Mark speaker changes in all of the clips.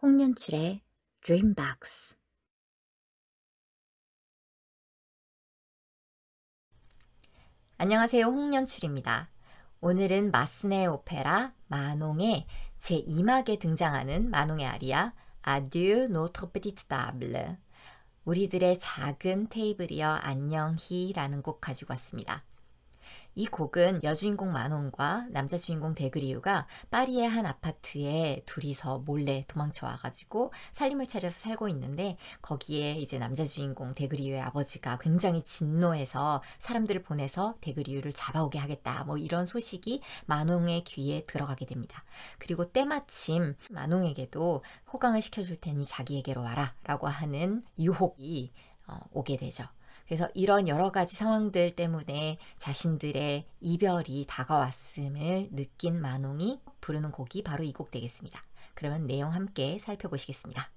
Speaker 1: 홍연출의 드림박스 안녕하세요. 홍연출입니다. 오늘은 마스네 오페라 마농의 제2막에 등장하는 마농의 아리아 Adieu notre petite table 우리들의 작은 테이블이여 안녕히 라는 곡 가지고 왔습니다. 이 곡은 여주인공 마논과 남자 주인공 데그리우가 파리의 한 아파트에 둘이서 몰래 도망쳐 와가지고 살림을 차려서 살고 있는데 거기에 이제 남자 주인공 데그리우의 아버지가 굉장히 진노해서 사람들을 보내서 데그리우를 잡아오게 하겠다 뭐 이런 소식이 마농의 귀에 들어가게 됩니다. 그리고 때마침 마농에게도 호강을 시켜줄 테니 자기에게로 와라 라고 하는 유혹이 어, 오게 되죠. 그래서 이런 여러 가지 상황들 때문에 자신들의 이별이 다가왔음을 느낀 만홍이 부르는 곡이 바로 이 곡 되겠습니다. 그러면 내용 함께 살펴보시겠습니다.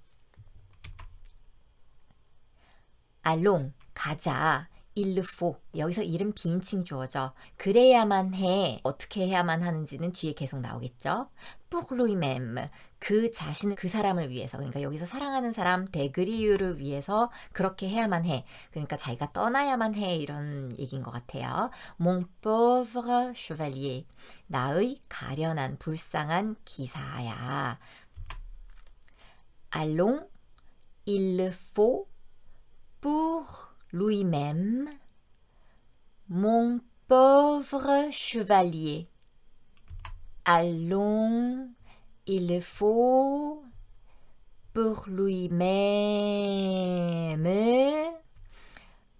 Speaker 1: 알롱, 가자, 일르포. 여기서 이름 비인칭 주어죠. 그래야만 해. 어떻게 해야만 하는지는 뒤에 계속 나오겠죠. 뽀글로이맴. 그 자신, 그 사람을 위해서, 그러니까 여기서 사랑하는 사람, 대그리유를 위해서 그렇게 해야만 해. 그러니까 자기가 떠나야만 해. 이런 얘기인 것 같아요. Mon pauvre chevalier. 나의 가련한, 불쌍한 기사야. Allons, il le faut pour lui-même. Mon pauvre chevalier. Allons, il faut pour lui-même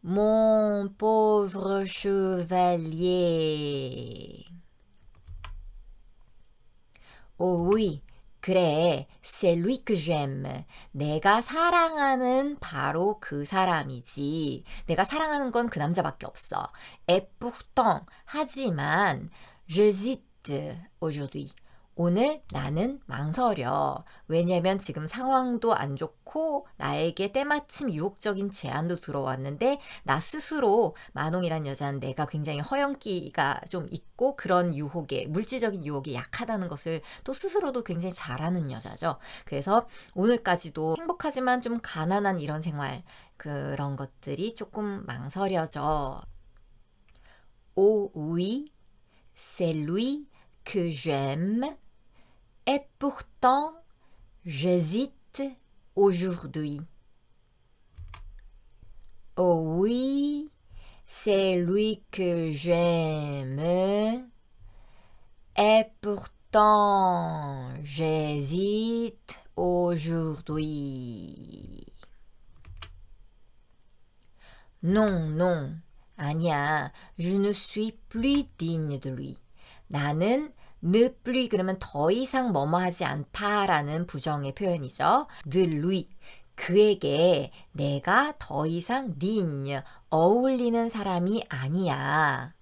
Speaker 1: mon pauvre chevalier. Oh oui, 그래, c'est lui que j'aime. 내가 사랑하는 바로 그 사람이지. 내가 사랑하는 건 그 남자밖에 없어. Et pourtant, 하지만, j'hésite aujourd'hui. 오늘 나는 망설여. 왜냐면 지금 상황도 안 좋고 나에게 때마침 유혹적인 제안도 들어왔는데 나 스스로 만홍이란 여자는 내가 굉장히 허영기가 좀 있고 그런 유혹에 물질적인 유혹이 약하다는 것을 또 스스로도 굉장히 잘하는 여자죠. 그래서 오늘까지도 행복하지만 좀 가난한 이런 생활 그런 것들이 조금 망설여져. 오우이 셀루이 j'aime et pourtant j'hésite aujourd'hui. Oh oui, c'est lui que j'aime et pourtant j'hésite aujourd'hui. Non, non, Je ne suis plus digne de lui. ne p 그러면 더 이상 뭐뭐 하지 않다라는 부정의 표현이죠. 늘루이 그에게 내가 더 이상 닌 어울리는 사람이 아니야.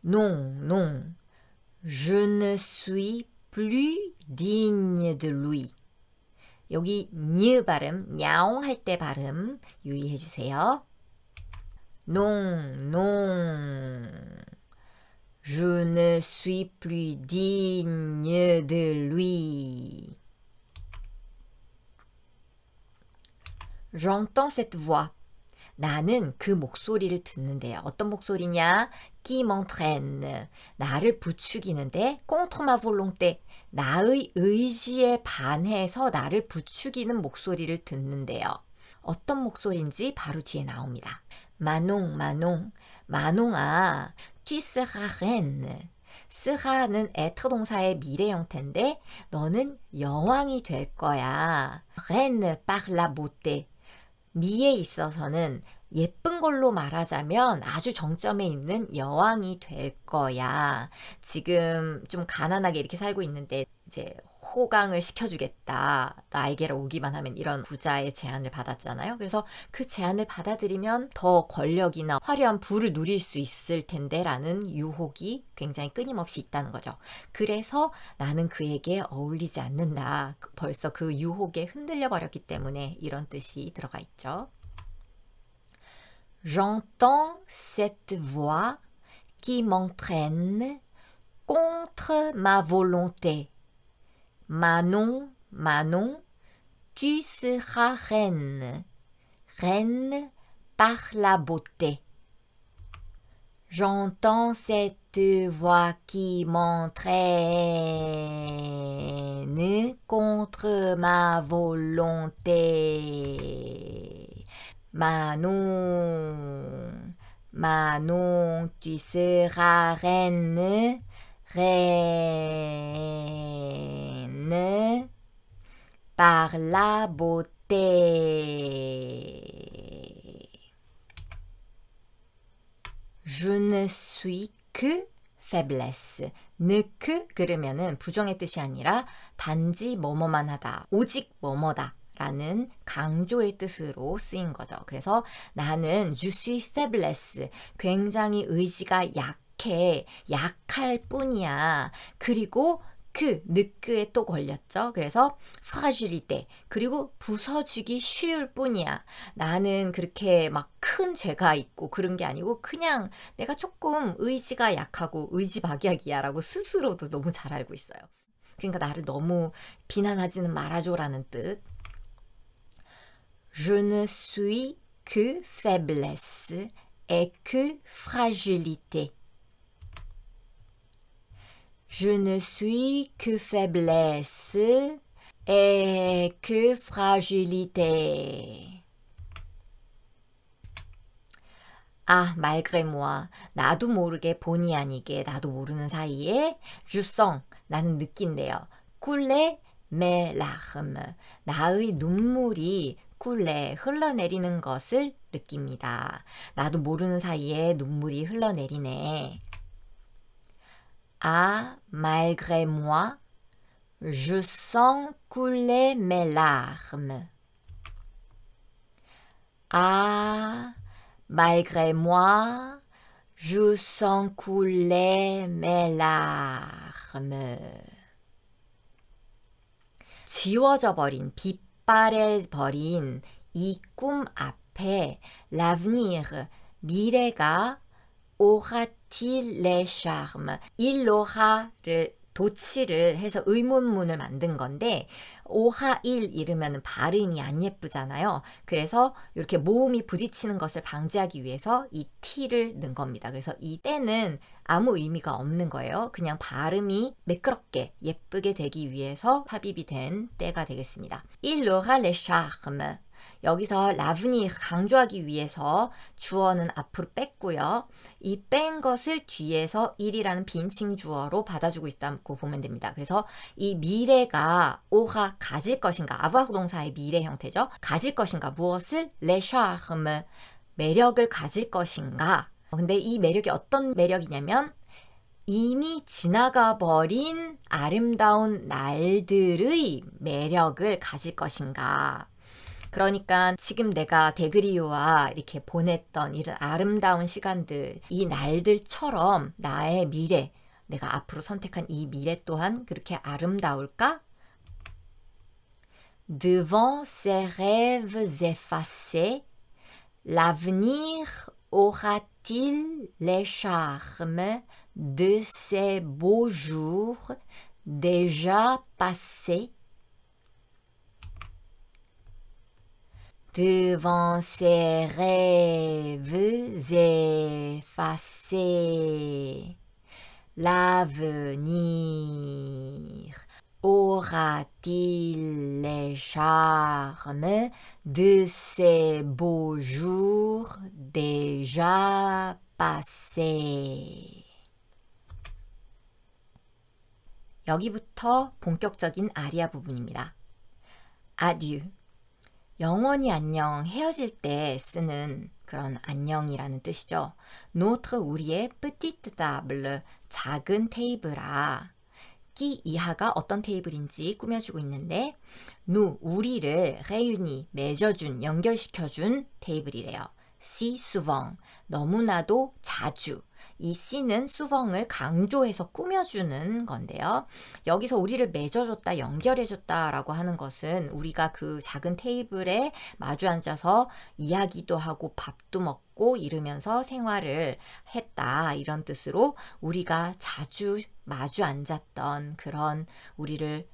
Speaker 1: 농농 n non je ne suis plus digne de lui 여기 니 발음, 야옹 할 때 발음 유의해 주세요. 농, 농. Je ne suis plus digne de lui. J'entends cette voix. 나는 그 목소리를 듣는데요. 어떤 목소리냐? qui m'entraîne. 나를 부추기는데 contre ma volonté. 나의 의지에 반해서 나를 부추기는 목소리를 듣는데요. 어떤 목소리인지 바로 뒤에 나옵니다. 마농, 마농, 마농아, tu seras reine. 스하는 에터 동사의 미래 형태인데 너는 여왕이 될 거야. reine par la beauté. 미에 있어서는 예쁜 걸로 말하자면 아주 정점에 있는 여왕이 될 거야. 지금 좀 가난하게 이렇게 살고 있는데 이제 호강을 시켜주겠다. 나에게로 오기만 하면 이런 부자의 제안을 받았잖아요. 그래서 그 제안을 받아들이면 더 권력이나 화려한 부를 누릴 수 있을 텐데 라는 유혹이 굉장히 끊임없이 있다는 거죠. 그래서 나는 그에게 어울리지 않는다. 그 벌써 그 유혹에 흔들려 버렸기 때문에 이런 뜻이 들어가 있죠. J'entends cette voix qui m'entraîne contre ma volonté. Manon, Manon, tu seras reine, reine par la beauté. J'entends cette voix qui m'entraîne contre ma volonté. Manon, Manon, tu seras reine, reine. ne par la beauté. Je ne suis que faiblesse. 느크 그러면은 부정의 뜻이 아니라 단지 뭐뭐만 하다. 오직 뭐뭐다. 라는 강조의 뜻으로 쓰인 거죠. 그래서 나는 je suis faiblesse. 굉장히 의지가 약해. 약할 뿐이야. 그리고 느크, 그 느크에 또 걸렸죠. 그래서 fragilité. 그리고 부서지기 쉬울 뿐이야. 나는 그렇게 막 큰 죄가 있고 그런 게 아니고 그냥 내가 조금 의지가 약하고 의지박약이야라고 스스로도 너무 잘 알고 있어요. 그러니까 나를 너무 비난하지는 말아줘라는 뜻. Je ne suis que faiblesse et que fragilité. Je ne suis que faiblesse et que fragilité. 아, 말그레 모아. 나도 모르게 본의 아니게 나도 모르는 사이에 주성 나는 느낀대요. 꿀레 메라흐 나의 눈물이 꿀레 흘러내리는 것을 느낍니다. 나도 모르는 사이에 눈물이 흘러내리네. Ah, malgré moi, je sens couler mes larmes. Ah, malgré moi, je sens couler mes larmes. 지워져 버린, 빛발에 버린 이 꿈 앞에 l'avenir, 미래가 aura a 레샤 l les c 도치를 해서 의문문을 만든 건데 오하일 이러면 발음이 안 예쁘잖아요. 그래서 이렇게 모음이 부딪히는 것을 방지하기 위해서 이티를 넣은 겁니다. 그래서 이 때는 아무 의미가 없는 거예요. 그냥 발음이 매끄럽게 예쁘게 되기 위해서 삽입이 된 때가 되겠습니다. 일로하레샤 a 여기서 라분이 강조하기 위해서 주어는 앞으로 뺐고요. 이 뺀 것을 뒤에서 1이라는 빈칭 주어로 받아주고 있다고 보면 됩니다. 그래서 이 미래가 오가 가질 것인가 아부학 동사의 미래 형태죠. 가질 것인가 무엇을 레샤흐 매력을 가질 것인가 어, 근데 이 매력이 어떤 매력이냐면 이미 지나가 버린 아름다운 날들의 매력을 가질 것인가 그러니까 지금 내가 데그리오와 이렇게 보냈던 이런 아름다운 시간들, 이 날들처럼 나의 미래, 내가 앞으로 선택한 이 미래 또한 그렇게 아름다울까? Devant ses rêves effacés, l'avenir aura-t-il les charmes de ces beaux jours déjà passés devant ses rêves effacés. L'avenir aura-t-il les charmes de ces beaux jours déjà passés? 여기부터 본격적인 아리아 부분입니다. Adieu. 영원히 안녕, 헤어질 때 쓰는 그런 안녕이라는 뜻이죠. Notre 우리의 petite table, 작은 테이블아. 끼 이하가 어떤 테이블인지 꾸며주고 있는데 누 우리를 레윤이 맺어준 연결시켜준 테이블이래요. Si souvent 너무나도 자주 이 씨는 수성을 강조해서 꾸며주는 건데요. 여기서 우리를 맺어줬다, 연결해줬다라고 하는 것은 우리가 그 작은 테이블에 마주 앉아서 이야기도 하고 밥도 먹고 이러면서 생활을 했다 이런 뜻으로 우리가 자주 마주 앉았던 그런 우리를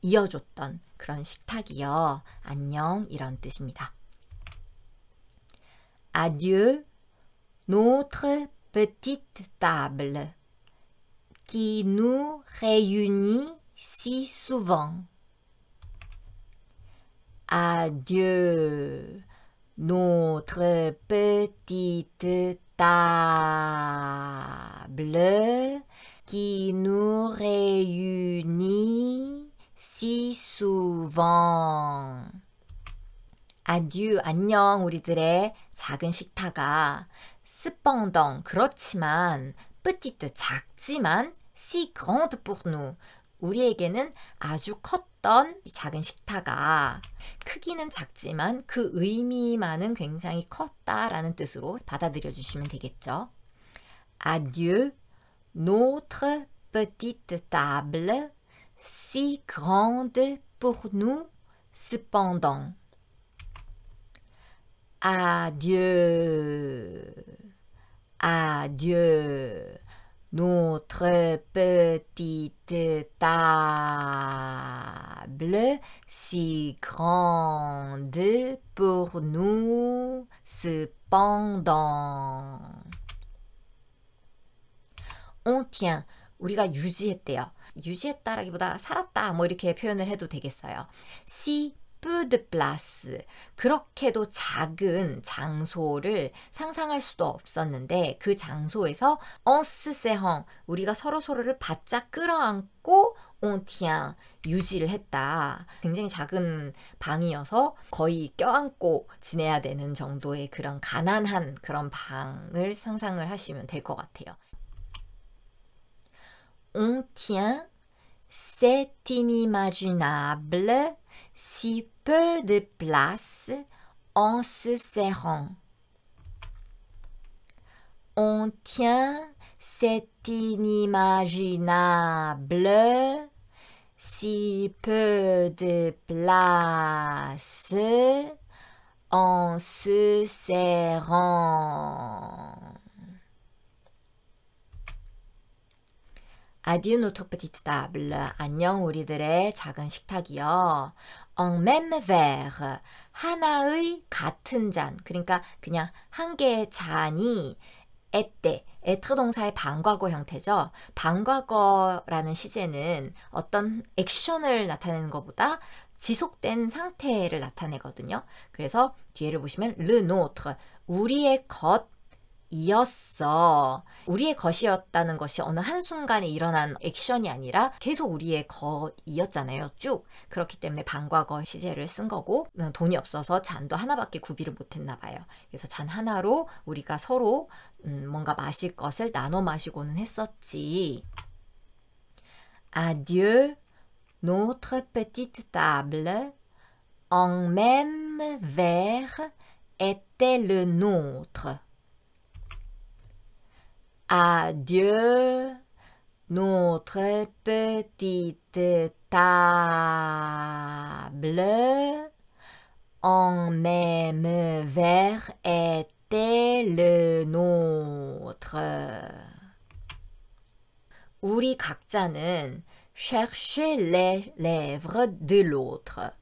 Speaker 1: 이어줬던 그런 식탁이요. 안녕 이런 뜻입니다. Adieu, notre petite table qui nous réunit si souvent. Adieu, notre petite table qui nous réunit si souvent. Adieu, 안녕, 우리들의 작은 식탁아. cependant 그렇지만 petite 작지만 si grande pour nous 우리에게는 아주 컸던 작은 식타가 크기는 작지만 그 의미만은 굉장히 컸다라는 뜻으로 받아들여 주시면 되겠죠. Adieu notre petite table si grande pour nous cependant Adieu. Adieu. Notre petite table si grande pour nous cependant. On tient. 우리가 유지했대요. 유지했다라기보다 살았다 뭐 이렇게 표현을 해도 되겠어요. si 푸드 플라스 그렇게도 작은 장소를 상상할 수도 없었는데 그 장소에서 언스세헝 어 우리가 서로 서로를 바짝 끌어안고 온티앙 어 유지를 했다. 굉장히 작은 방이어서 거의 껴안고 지내야 되는 정도의 그런 가난한 그런 방을 상상을 하시면 될 것 같아요. 온티앙 어 세티니마지나블레 si peu de place en se serrant. On tient cet inimaginable si peu de place en se serrant. Adieu notre petite table. 안녕 우리들의 작은 식탁이요. en même verre 하나의 같은 잔 그러니까 그냥 한 개의 잔이 에때 에트 동사의 반과거 형태죠. 반과거라는 시제는 어떤 액션을 나타내는 것보다 지속된 상태를 나타내거든요. 그래서 뒤에를 보시면 르노트 우리의 것 이었어. 우리의 것이었다는 것이 어느 한순간에 일어난 액션이 아니라 계속 우리의 것이었잖아요. 쭉. 그렇기 때문에 방과거 시제를 쓴 거고 어, 돈이 없어서 잔도 하나밖에 구비를 못했나 봐요. 그래서 잔 하나로 우리가 서로 음, 뭔가 마실 것을 나눠 마시고는 했었지. Adieu notre petite table en même verre était le nôtre. Adieu, notre petite table. En même verre était le nôtre. 우리 각자는 chercher les lèvres de l'autre.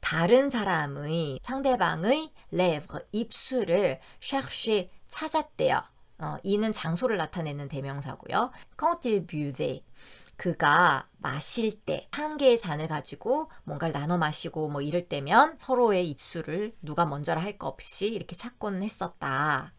Speaker 1: 다른 사람의 상대방의 lèvre 입술을 chercher 찾았대요. 어, 이는 장소를 나타내는 대명사고요. Quand il buvait. 그가 마실 때 한 개의 잔을 가지고 뭔가를 나눠 마시고 뭐 이럴 때면 서로의 입술을 누가 먼저라 할거 없이 이렇게 찾고 했었다.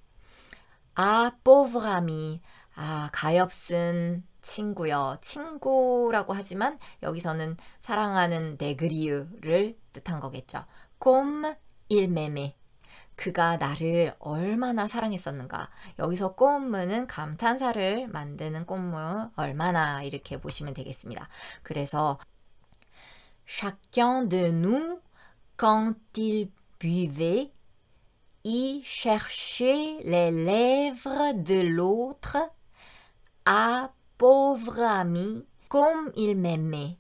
Speaker 1: 아, pauvre ami. 아, 가엾은 친구요. 친구라고 하지만 여기서는 사랑하는 내 네 그리유를 뜻한 거겠죠. comme il m'aimait. 그가 나를 얼마나 사랑했었는가. 여기서 꽃무는 감탄사를 만드는 꽃무 얼마나 이렇게 보시면 되겠습니다. 그래서 chacun de nous quand il buvait y cherchait les lèvres de l'autre ah pauvre ami comme il m'aimait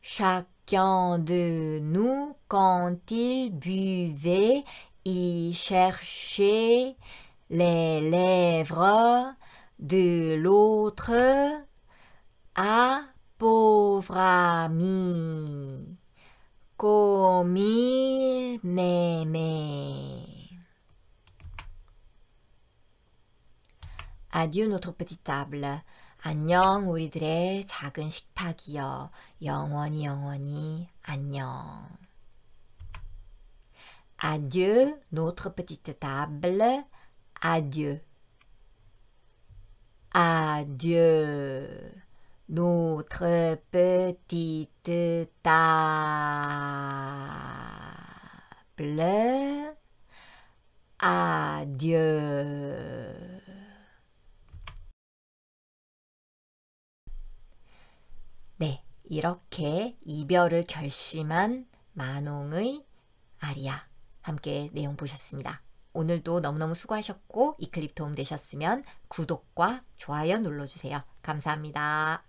Speaker 1: chaque Quand de nous, quand il buvait, y cherchait les lèvres de l'autre. Ah, pauvre ami, comme il m'aimait. Adieu notre petite table. 안녕 우리들의 작은 식탁이여 영원히 영원히 안녕 Adieu notre petite table Adieu Adieu notre petite table Adieu 이렇게 이별을 결심한 만홍의 아리아 함께 내용 보셨습니다. 오늘도 너무너무 수고하셨고 이 클립 도움 되셨으면 구독과 좋아요 눌러주세요. 감사합니다.